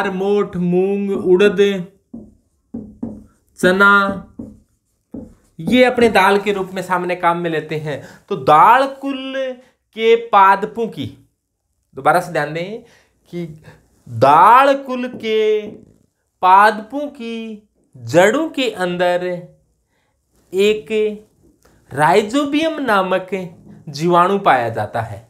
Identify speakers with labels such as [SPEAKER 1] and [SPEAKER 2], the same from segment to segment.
[SPEAKER 1] मोठ मूंग उड़द चना ये अपने दाल के रूप में सामने काम में लेते हैं तो दाल कुल के पादपों की दोबारा से ध्यान दें कि दाल कुल के पादपों की जड़ों के अंदर एक राइजोबियम नामक जीवाणु पाया जाता है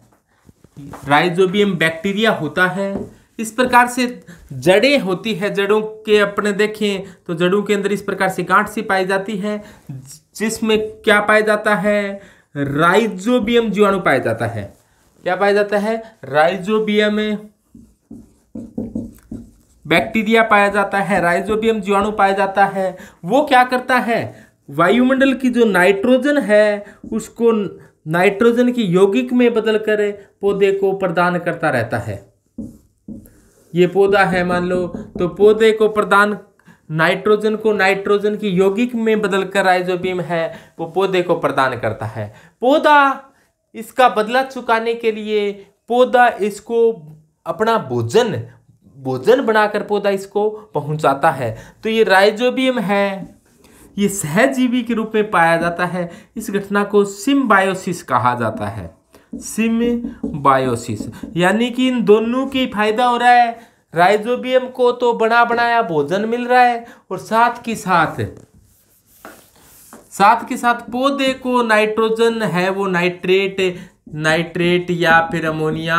[SPEAKER 1] राइजोबियम बैक्टीरिया होता है इस प्रकार से जड़ें होती है जड़ों के अपने देखें तो जड़ों के अंदर इस प्रकार से गांठ सी पाई जाती है जिसमें क्या पाया जाता है राइजोबियम जीवाणु पाया जाता है क्या पाया जाता है राइजोबियम बैक्टीरिया पाया जाता है राइजोबियम जीवाणु पाया जाता है वो क्या करता है वायुमंडल की जो नाइट्रोजन है उसको नाइट्रोजन की यौगिक में बदलकर पौधे को प्रदान करता रहता है ये पौधा है मान लो तो पौधे को प्रदान नाइट्रोजन को नाइट्रोजन की यौगिक में बदलकर राइजोबियम है वो पौधे को प्रदान करता है पौधा इसका बदला चुकाने के लिए पौधा इसको अपना भोजन भोजन बनाकर पौधा इसको पहुंचाता है तो ये राइजोबियम है ये सहजीवी के रूप में पाया जाता है इस घटना को सिम्बायोसिस कहा जाता है सिम्बायोसिस यानी कि इन दोनों की फायदा हो रहा है राइजोबियम को तो बना बनाया भोजन मिल रहा है और साथ के साथ साथ के साथ पौधे को नाइट्रोजन है वो नाइट्रेट नाइट्रेट या फिर अमोनिया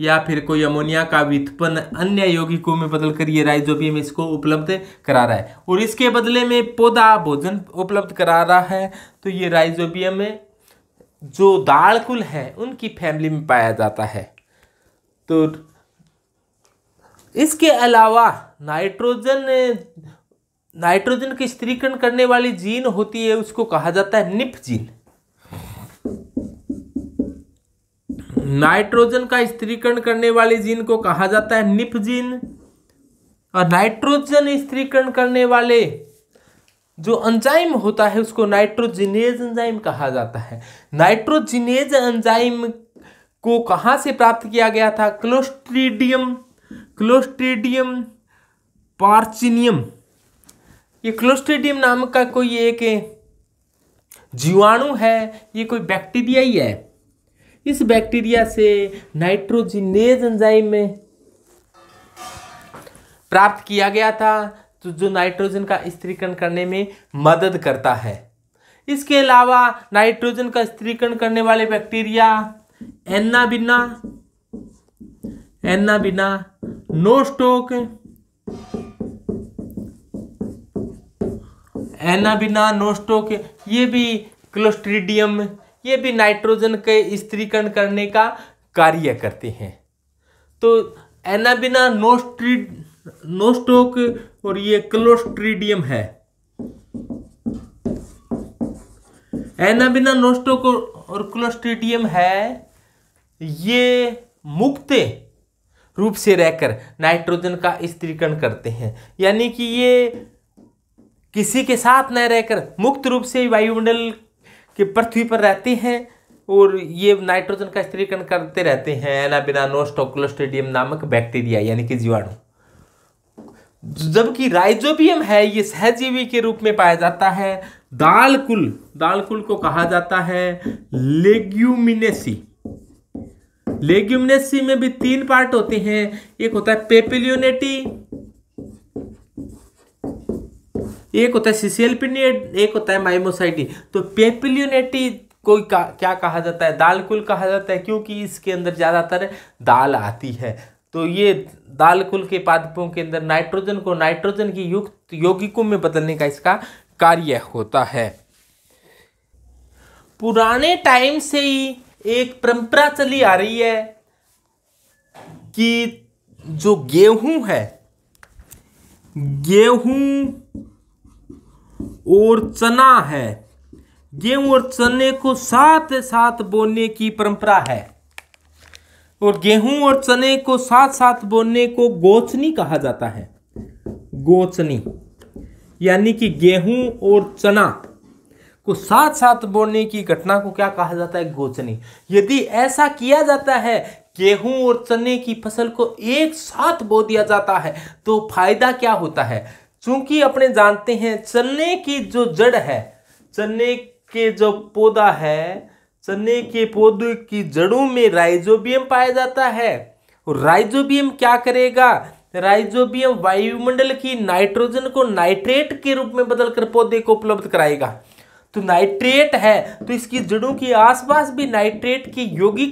[SPEAKER 1] या फिर कोई अमोनिया का वित्पन्न अन्य यौगिकों में बदल कर ये राइजोबियम इसको उपलब्ध करा रहा है और इसके बदले में पौधा भोजन उपलब्ध करा रहा है तो ये राइजोबियम जो दाल कुल है उनकी फैमिली में पाया जाता है तो इसके अलावा नाइट्रोजन नाइट्रोजन के स्त्रीकरण करने वाली जीन होती है उसको कहा जाता है निप जीन नाइट्रोजन का स्त्रीकरण करने वाली जीन को कहा जाता है निप जीन और नाइट्रोजन स्त्रीकरण करने वाले जो एंजाइम होता है उसको नाइट्रोजिनेज एंजाइम कहा जाता है नाइट्रोजिनेज एंजाइम को कहाँ से प्राप्त किया गया था क्लोस्ट्रीडियम क्लोस्टेडियम पार्चिनियम ये क्लोस्टेडियम नाम का कोई एक जीवाणु है ये कोई बैक्टीरिया ही है इस बैक्टीरिया से नाइट्रोजिनेज एंजाइम में प्राप्त किया गया था तो जो नाइट्रोजन का स्त्रीकरण करने में मदद करता है इसके अलावा नाइट्रोजन का स्त्रीकरण करने वाले bacteria एन्ना Anabaena Anabaena Nostoc Anabaena Nostoc ये भी क्लोस्ट्रीडियम ये भी नाइट्रोजन के स्त्रीकरण करने का कार्य करते हैं तो एनाबिना नोस्ट्री नोस्टोक और ये क्लोस्ट्रीडियम है एनाबिना नोस्टोक और क्लोस्ट्रीडियम है ये मुक्त रूप से रहकर नाइट्रोजन का स्त्रीकरण करते हैं यानी कि ये किसी के साथ न रहकर मुक्त रूप से वायुमंडल के पृथ्वी पर रहते हैं और ये नाइट्रोजन का स्त्रीकरण करते रहते हैं एना बिना नोस्टोक्लोस्टेडियम नामक बैक्टीरिया यानी कि जीवाणु जबकि राइजोबियम है ये सहजीवी के रूप में पाया जाता है दाल कुल दाल कुल को कहा जाता है लेग्यूमिनेसी लेग्यूमिनेसी में भी तीन पार्ट होते हैं एक होता है पेपिलियोनेटी एक होता है सिसियलपिनियट एक होता है माइमोसाइटी तो पेपिल्यूनेटी को का, क्या कहा जाता है दाल कुल कहा जाता है क्योंकि इसके अंदर ज़्यादातर दाल आती है तो ये दाल कुल के पादपों के अंदर नाइट्रोजन को नाइट्रोजन की युक्त यौगिकों में बदलने का इसका कार्य होता है पुराने टाइम से ही एक परंपरा चली आ रही है कि जो गेहूं है गेहूं और चना है गेहूं और चने को साथ साथ बोने की परंपरा है और गेहूं और चने को साथ साथ बोने को गोचनी कहा जाता है गोचनी यानी कि गेहूं और चना को साथ साथ बोने की घटना को क्या कहा जाता है गोचनी यदि ऐसा किया जाता है गेहूं और चने की फसल को एक साथ बो दिया जाता है तो फायदा क्या होता है चूंकि अपने जानते हैं चने की जो जड़ है चने के जो पौधा है चने के पौधे की जड़ों में राइजोबियम पाया जाता है और राइजोबियम क्या करेगा राइजोबियम वायुमंडल की नाइट्रोजन को नाइट्रेट के रूप में बदलकर पौधे को उपलब्ध कराएगा तो नाइट्रेट है तो इसकी जड़ों के आसपास भी नाइट्रेट के योगी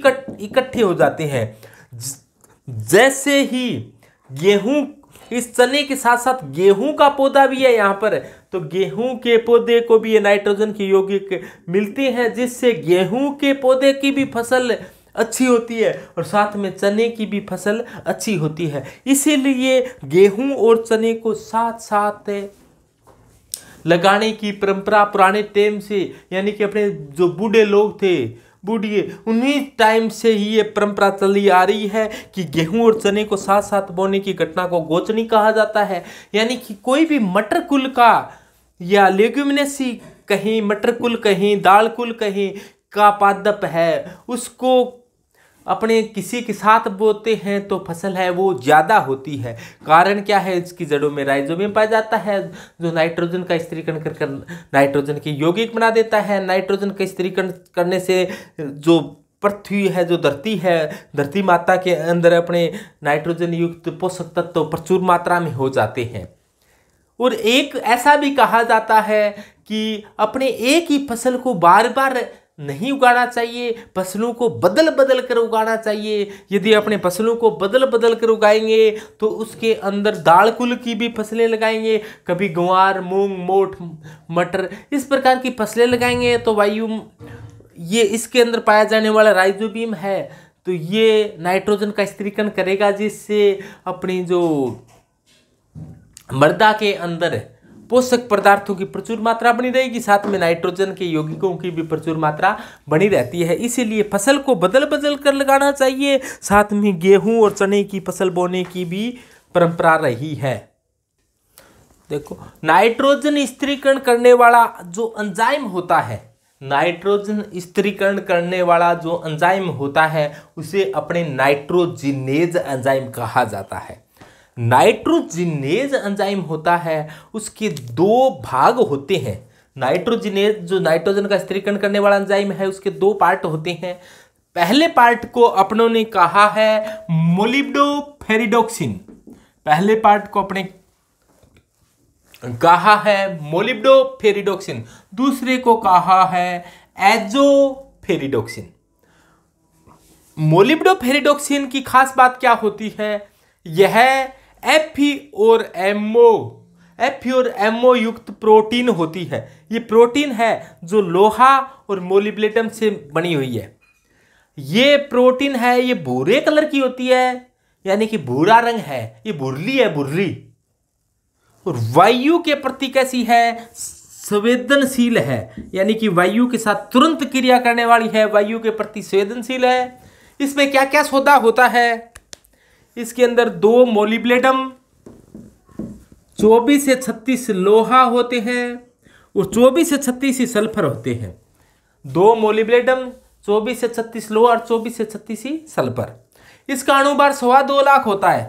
[SPEAKER 1] इकट्ठे हो जाते हैं जैसे ही गेहूं इस चने के साथ साथ गेहूं का पौधा भी है यहाँ पर तो गेहूं के पौधे को भी ये नाइट्रोजन के यौगिक मिलते हैं जिससे गेहूं के पौधे की भी फसल अच्छी होती है और साथ में चने की भी फसल अच्छी होती है इसीलिए गेहूं और चने को साथ साथ लगाने की परंपरा पुराने टाइम से यानी कि अपने जो बूढ़े लोग थे बूढ़िए उन्हीं टाइम से ही ये परंपरा चली आ रही है कि गेहूं और चने को साथ साथ बोने की घटना को गोचनी कहा जाता है यानी कि कोई भी मटर कुल का या लेग्यूमिनेसी कहीं मटर कुल कहीं दाल कुल कहीं का पादप है उसको अपने किसी के साथ बोते हैं तो फसल है वो ज़्यादा होती है कारण क्या है इसकी जड़ों में राइजोबियम पाया जाता है जो नाइट्रोजन का स्त्रीकरण कर कर नाइट्रोजन की यौगिक बना देता है नाइट्रोजन का स्त्रीकरण करने से जो पृथ्वी है जो धरती है धरती माता के अंदर अपने नाइट्रोजन युक्त पोषक तत्व तो प्रचुर मात्रा में हो जाते हैं और एक ऐसा भी कहा जाता है कि अपने एक ही फसल को बार बार नहीं उगाना चाहिए फसलों को बदल बदल कर उगाना चाहिए यदि अपने फसलों को बदल बदल कर उगाएंगे तो उसके अंदर दाल कुल की भी फसलें लगाएंगे कभी गुवार मूंग मोठ मटर इस प्रकार की फसलें लगाएंगे तो वायु ये इसके अंदर पाया जाने वाला राइजोबीम है तो ये नाइट्रोजन का स्त्रीकरण करेगा जिससे अपनी जो मृदा के अंदर पोषक पदार्थों की प्रचुर मात्रा बनी रहेगी साथ में नाइट्रोजन के यौगिकों की भी प्रचुर मात्रा बनी रहती है इसीलिए फसल को बदल बदल कर लगाना चाहिए साथ में गेहूं और चने की फसल बोने की भी परंपरा रही है देखो नाइट्रोजन स्त्रीकरण करने वाला जो अंजाइम होता है नाइट्रोजन स्त्रीकरण करने वाला जो एंजाइम होता है उसे अपने नाइट्रोजिनेज एंजाइम कहा जाता है नाइट्रोजिनेज एंजाइम होता है उसके दो भाग होते हैं नाइट्रोजिनेज जो नाइट्रोजन का स्त्रीकरण करने वाला एंजाइम है उसके दो पार्ट होते हैं पहले पार्ट को अपनों ने कहा है मोलिब्डोफेरिडोक्सिन पहले पार्ट को अपने कहा है मोलिब्डोफेरिडोक्सिन दूसरे को कहा है एजोफेरिडोक्सिन मोलिब्डोफेरिडोक्सिन की खास बात क्या होती है यह एफ e और एमओ एफ e और एमओ युक्त प्रोटीन होती है ये प्रोटीन है जो लोहा और मोलिब्लेटम से बनी हुई है ये प्रोटीन है ये भूरे कलर की होती है यानी कि भूरा रंग है ये भुरली है भुरली और वायु के प्रति कैसी है संवेदनशील है यानी कि वायु के साथ तुरंत क्रिया करने वाली है वायु के प्रति संवेदनशील है इसमें क्या क्या सौदा होता है इसके अंदर दो मोलिब्लेडम चौबीस से छत्तीस लोहा होते हैं और चौबीस से छत्तीस ही सल्फर होते हैं दो मोलिब्लेडम चौबीस से छत्तीस लोहा और चौबीस से छत्तीस ही सल्फर इसका अणुभार सवा दो लाख होता है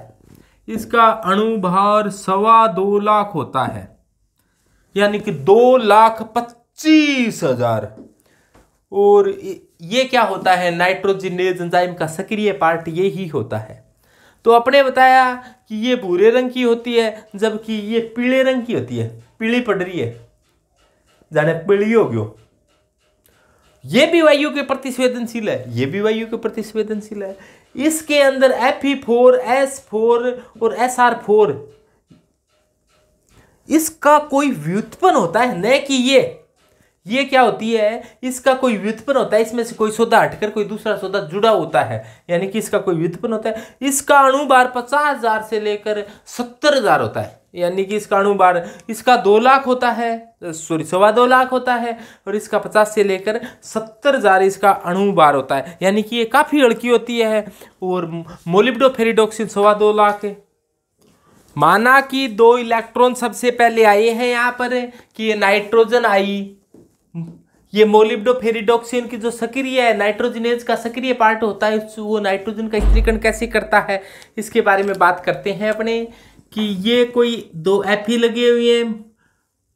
[SPEAKER 1] इसका अणुभार सवा दो लाख होता है यानी कि दो लाख पच्चीस हजार और ये क्या होता है नाइट्रोजिनेज एंजाइम का सक्रिय पार्ट ये ही होता है तो अपने बताया कि ये भूरे रंग की होती है जबकि ये पीले रंग की होती है पीली पड़ रही है जाने पीली हो गयो ये भी वायु के प्रति संवेदनशील है ये भी वायु के प्रति संवेदनशील है इसके अंदर F E four S four और एस आर फोर इसका कोई व्युत्पन्न होता है न कि ये ये क्या होती है इसका कोई व्युत्पन्न होता है इसमें से कोई सौदा हटकर कोई दूसरा सौदा जुड़ा होता है यानी कि इसका कोई व्युत्पन्न होता है इसका अणुबार पचास हजार से लेकर सत्तर हजार होता है यानी कि इसका अणुबार इसका दो लाख होता है सॉरी सवा दो लाख होता है और इसका पचास से लेकर सत्तर हज़ार इसका अणुबार होता है यानी कि ये काफ़ी हड़की होती है और मोलिब्डोफेरिडोक्सिन सवा दो लाख है माना कि दो इलेक्ट्रॉन सबसे पहले आए हैं यहाँ पर कि ये नाइट्रोजन आई ये मोलिब्डोफेरिडोक्सिन की जो सक्रिय है नाइट्रोजनेज का सक्रिय पार्ट होता है वो नाइट्रोजन का स्त्रीकरण कैसे करता है इसके बारे में बात करते हैं अपने कि ये कोई दो एफ ही लगे हुए हैं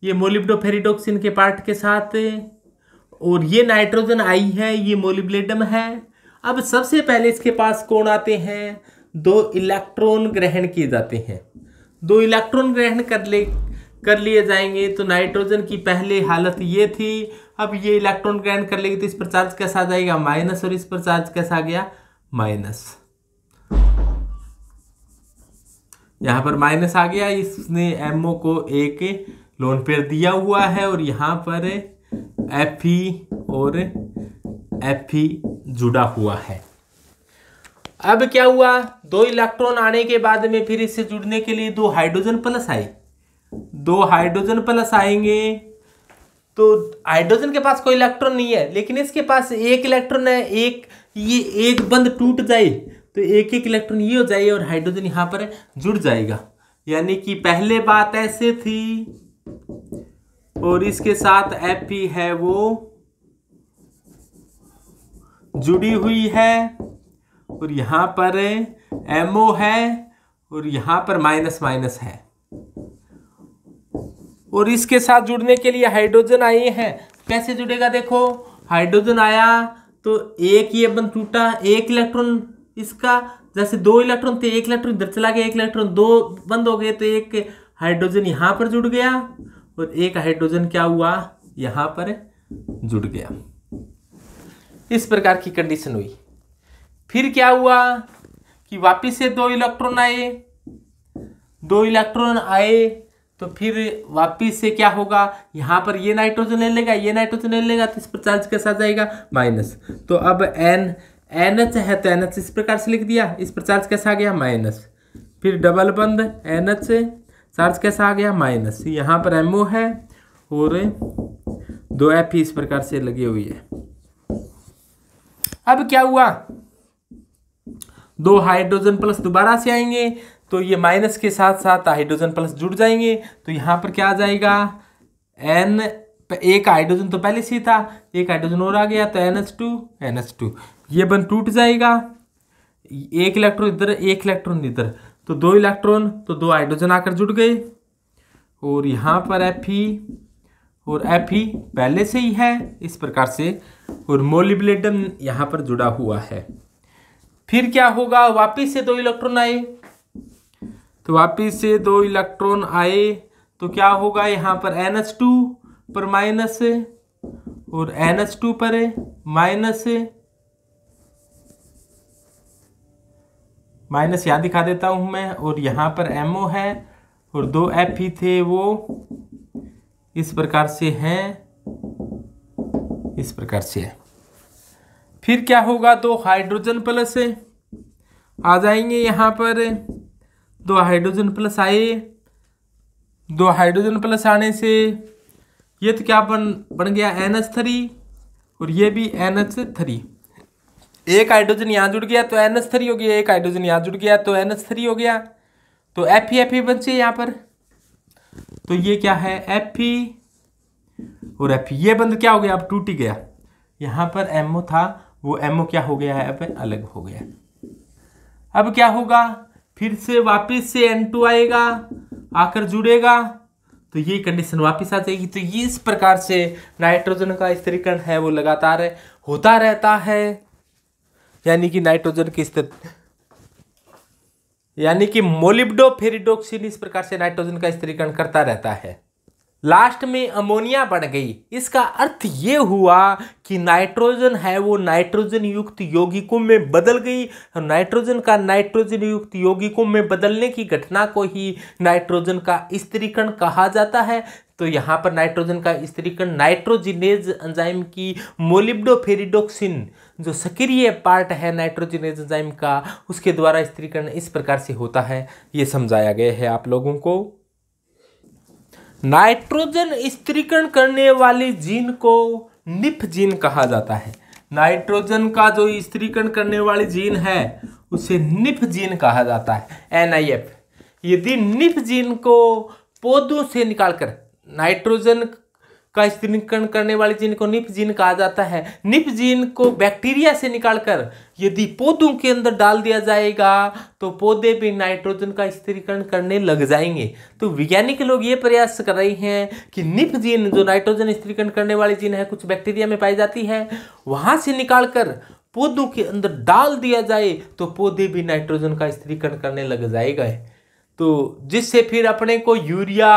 [SPEAKER 1] ये मोलिब्डोफेरिडोक्सिन के पार्ट के साथ और ये नाइट्रोजन आई है ये मोलिब्लेडम है अब सबसे पहले इसके पास कौन आते हैं दो इलेक्ट्रॉन ग्रहण किए जाते हैं दो इलेक्ट्रॉन ग्रहण कर ले कर लिए जाएंगे तो नाइट्रोजन की पहले हालत ये थी अब ये इलेक्ट्रॉन ग्रहण कर लेगी तो इस पर चार्ज कैसा आ जाएगा माइनस और इस पर चार्ज कैसा आ गया माइनस यहां पर माइनस आ गया इसने एमओ को एक लोन पेयर दिया हुआ है और यहां पर एफ e और एफ e जुड़ा हुआ है अब क्या हुआ दो इलेक्ट्रॉन आने के बाद में फिर इससे जुड़ने के लिए दो हाइड्रोजन प्लस आई दो हाइड्रोजन प्लस आएंगे तो हाइड्रोजन के पास कोई इलेक्ट्रॉन नहीं है लेकिन इसके पास एक इलेक्ट्रॉन है एक ये एक बंद टूट जाए तो एक एक इलेक्ट्रॉन ये हो जाए और हाइड्रोजन यहां पर जुड़ जाएगा यानी कि पहले बात ऐसे थी और इसके साथ एफ है वो जुड़ी हुई है और यहां पर एमओ है और यहां पर माइनस माइनस है और इसके साथ जुड़ने के लिए हाइड्रोजन आए हैं कैसे जुड़ेगा देखो हाइड्रोजन आया तो एक ये बन टूटा एक इलेक्ट्रॉन इसका जैसे दो इलेक्ट्रॉन थे एक इलेक्ट्रॉन इधर चला गया एक इलेक्ट्रॉन दो बंद हो गए तो एक हाइड्रोजन यहाँ पर जुड़ गया और एक हाइड्रोजन क्या हुआ यहाँ पर जुड़ गया इस प्रकार की कंडीशन हुई फिर क्या हुआ कि वापिस से दो इलेक्ट्रॉन आए दो इलेक्ट्रॉन आए तो फिर वापिस से क्या होगा यहाँ पर ये नाइट्रोजन ले लेगा ये नाइट्रोजन ले लेगा तो इस पर चार्ज कैसा आ जाएगा माइनस तो अब एन एन एच है तो एन एच इस प्रकार से लिख दिया इस पर चार्ज कैसा आ गया माइनस फिर डबल बंद एन एच चार्ज कैसा आ गया माइनस यहाँ पर एम ओ है और दो एफ इस प्रकार से लगी हुई है अब क्या हुआ दो हाइड्रोजन प्लस दोबारा से आएंगे तो ये माइनस के साथ साथ हाइड्रोजन प्लस जुड़ जाएंगे तो यहाँ पर क्या आ जाएगा एन तो एक हाइड्रोजन तो पहले से था एक हाइड्रोजन और आ गया तो N H two N H two ये बन टूट जाएगा एक इलेक्ट्रॉन इधर एक इलेक्ट्रॉन इधर तो दो इलेक्ट्रॉन तो दो हाइड्रोजन आकर जुड़ गए और यहाँ पर एफ ई और एफ ई पहले से ही है इस प्रकार से और मोलिबलेटम यहाँ पर जुड़ा हुआ है फिर क्या होगा वापिस से दो इलेक्ट्रॉन आए तो वापिस से दो इलेक्ट्रॉन आए तो क्या होगा यहाँ पर एन एच टू पर माइनस है और एन एच टू पर है माइनस है माइनस यहाँ दिखा देता हूँ मैं और यहाँ पर एम ओ है और दो एफ ही e थे वो इस प्रकार से हैं इस प्रकार से है फिर क्या होगा दो हाइड्रोजन प्लस है आ जाएंगे यहाँ पर दो हाइड्रोजन प्लस आए दो हाइड्रोजन प्लस आने से ये तो क्या बन बन गया एन एच थ्री और ये भी एन एच थ्री एक हाइड्रोजन यहाँ जुड़ गया तो एन एच थ्री हो गया एक हाइड्रोजन यहाँ जुड़ गया तो एन एच थ्री हो गया तो एफ ही एफ ही चाहिए यहाँ पर तो ये क्या है एफ ही और एफ ये बंद क्या हो गया अब टूट ही गया यहाँ पर एमओ था वो एमओ क्या हो गया है अब अलग हो गया अब क्या होगा फिर से वापस से एन टू आएगा आकर जुड़ेगा तो ये कंडीशन वापस आ जाएगी तो ये इस प्रकार से नाइट्रोजन का स्थिरीकरण है वो लगातार है होता रहता है यानी कि नाइट्रोजन की स्थिति यानी कि मोलिब्डो फेरिडोक्सिन इस प्रकार से नाइट्रोजन का स्थिरीकरण करता रहता है लास्ट में अमोनिया बढ़ गई इसका अर्थ ये हुआ कि नाइट्रोजन है वो नाइट्रोजन युक्त यौगिकों में बदल गई नाइट्रोजन का नाइट्रोजन युक्त यौगिकों में बदलने की घटना को ही नाइट्रोजन का स्त्रीकरण कहा जाता है तो यहाँ पर नाइट्रोजन का स्त्रीकरण नाइट्रोजिनेज एंजाइम की मोलिब्डोफेरिडोक्सिन जो सक्रिय पार्ट है नाइट्रोजिनेज एंजाइम का उसके द्वारा स्त्रीकरण इस प्रकार से होता है ये समझाया गया है आप लोगों को नाइट्रोजन स्त्रीकरण करने वाली जीन को निफ जीन कहा जाता है नाइट्रोजन का जो स्त्रीकरण करने वाली जीन है उसे निफ जीन कहा जाता है एन आई एफ यदि निफ जीन को पौधों से निकालकर नाइट्रोजन का स्त्रीकरण करने वाले जीन को निप जीन कहा जाता है निप जीन को बैक्टीरिया से निकालकर यदि पौधों के अंदर डाल दिया जाएगा तो पौधे भी नाइट्रोजन का स्त्रीकरण करने लग जाएंगे तो वैज्ञानिक लोग ये प्रयास कर रहे हैं कि निप जीन जो नाइट्रोजन स्त्रीकरण करने वाली जीन है कुछ बैक्टीरिया में पाई जाती है वहाँ से निकालकर पौधों के अंदर डाल दिया जाए तो पौधे भी नाइट्रोजन का स्त्रीकरण करने लग जाएगा तो जिससे फिर अपने को यूरिया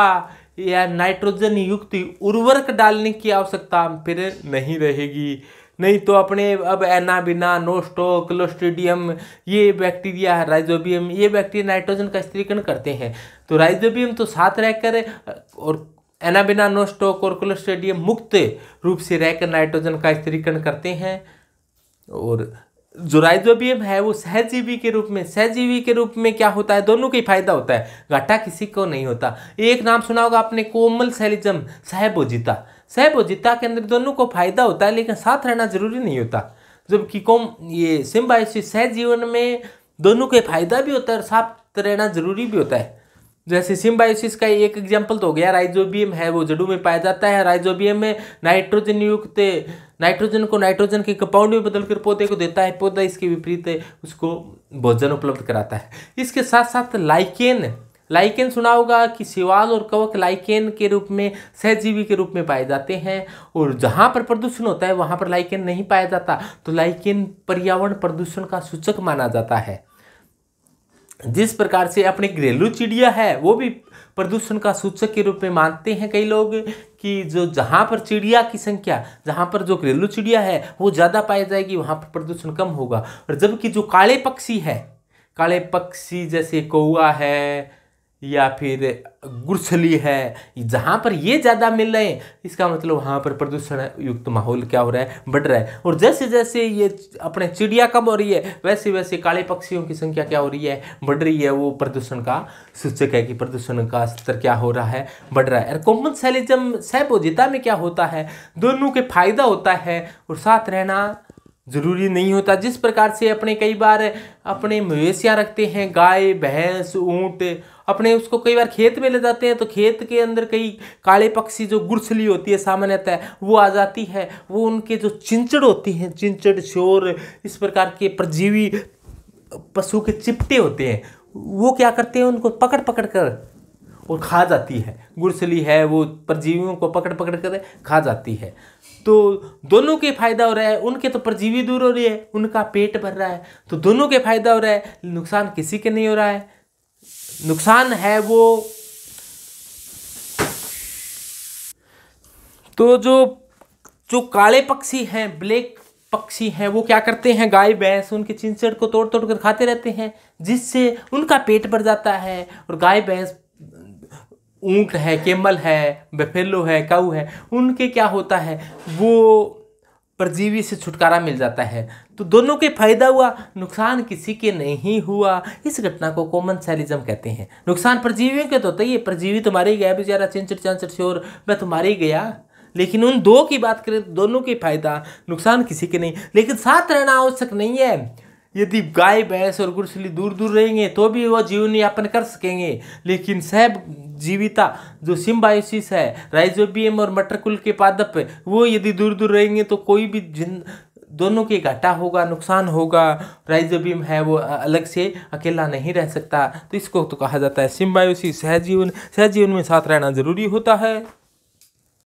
[SPEAKER 1] या नाइट्रोजन युक्त उर्वरक डालने की आवश्यकता फिर नहीं रहेगी नहीं तो अपने अब एनाबिना नोस्टो क्लोस्टिडियम ये बैक्टीरिया राइजोबियम ये बैक्टीरिया नाइट्रोजन का स्त्रीकरण करते हैं तो राइजोबियम तो साथ रहकर और एनाबिना नोस्टोक और क्लोस्टिडियम मुक्त रूप से रहकर नाइट्रोजन का स्त्रीकरण करते हैं और राइजोबियम है वो सहजीवी के रूप में सहजीवी के रूप में क्या होता है दोनों का ही फायदा होता है घाटा किसी को नहीं होता एक नाम सुना होगा आपने कोमल सैलिजम सहबोजिता सहबोजिता के अंदर दोनों को फायदा होता है लेकिन साथ रहना जरूरी नहीं होता जबकि कोम ये सिम्बायोसिस सहजीवन में दोनों के फायदा भी होता है और साथ रहना जरूरी भी होता है जैसे सिम्बायोसिस का एक एग्जाम्पल तो हो गया राइजोबियम है वो जड़ू में पाया जाता है राइजोबियम में नाइट्रोजन युक्त नाइट्रोजन को नाइट्रोजन के कंपाउंड में बदलकर पौधे को देता है पौधा इसके विपरीत उसको भोजन उपलब्ध कराता है इसके साथ साथ लाइकेन लाइकेन सुना होगा कि सिवाल और कवक लाइकेन के रूप में सहजीवी के रूप में पाए जाते हैं और जहाँ पर प्रदूषण होता है वहाँ पर लाइकेन नहीं पाया जाता तो लाइकेन पर्यावरण प्रदूषण का सूचक माना जाता है जिस प्रकार से अपने घरेलू चिड़िया है वो भी प्रदूषण का सूचक के रूप में मानते हैं कई लोग कि जो जहाँ पर चिड़िया की संख्या जहाँ पर जो घरेलू चिड़िया है वो ज़्यादा पाई जाएगी वहाँ पर प्रदूषण कम होगा और जबकि जो काले पक्षी है काले पक्षी जैसे कौआ है या फिर गुरसली है जहाँ पर ये ज़्यादा मिल रहे हैं इसका मतलब वहाँ पर प्रदूषण युक्त माहौल क्या हो रहा है बढ़ रहा है और जैसे जैसे ये अपने चिड़िया कम हो रही है वैसे वैसे काले पक्षियों की संख्या क्या हो रही है बढ़ रही है वो प्रदूषण का सूचक है कि प्रदूषण का स्तर क्या हो रहा है बढ़ रहा है और कॉमन सेलिज्म सहबोजिता में क्या होता है दोनों के फायदा होता है और साथ रहना ज़रूरी नहीं होता जिस प्रकार से अपने कई बार अपने मवेशियाँ रखते हैं गाय भैंस ऊँट अपने उसको कई बार खेत में ले जाते हैं तो खेत के अंदर कई काले पक्षी जो गुड़सली होती है सामान्यतः वो आ जाती है वो उनके जो चिंचड़ होती हैं चिंचड़ शोर इस प्रकार के परजीवी पशु के चिपटे होते हैं वो क्या करते हैं उनको पकड़ पकड़ कर और खा जाती है गुड़सली है वो परजीवियों को पकड़ पकड़ कर खा जाती है तो दोनों के फायदा हो रहा है उनके तो परजीवी दूर हो रही है उनका पेट भर रहा है तो दोनों के फायदा हो रहा है नुकसान किसी के नहीं हो रहा है नुकसान है वो तो जो जो काले पक्षी हैं ब्लैक पक्षी हैं वो क्या करते हैं गाय भैंस उनके चिंचड़ को तोड़ तोड़ कर खाते रहते हैं जिससे उनका पेट भर जाता है और गाय भैंस ऊँट है केमल है बेफेलो है काऊ है उनके क्या होता है वो परजीवी से छुटकारा मिल जाता है तो दोनों के फायदा हुआ नुकसान किसी के नहीं हुआ इस घटना को कॉमन सेलिज्म कहते हैं नुकसान परजीवियों के तो ये परजीवी तो ही गया बेचारा चिंचड़ चांचड़ शोर मैं तो मारे गया लेकिन उन दो की बात करें दोनों के फायदा नुकसान किसी के नहीं लेकिन साथ रहना आवश्यक नहीं है यदि गाय भैंस और गुड़सली दूर दूर रहेंगे तो भी वह जीवन यापन कर सकेंगे लेकिन सह जीविता जो सिम्बायोसिस है राइजोबियम और मटरकुल के पादप वो यदि दूर दूर रहेंगे तो कोई भी जिन दोनों के घाटा होगा नुकसान होगा राइजोबीम है वो अलग से अकेला नहीं रह सकता तो इसको तो कहा जाता है सिम्बायोसिस सहजीवन सहजीवन में साथ रहना ज़रूरी होता है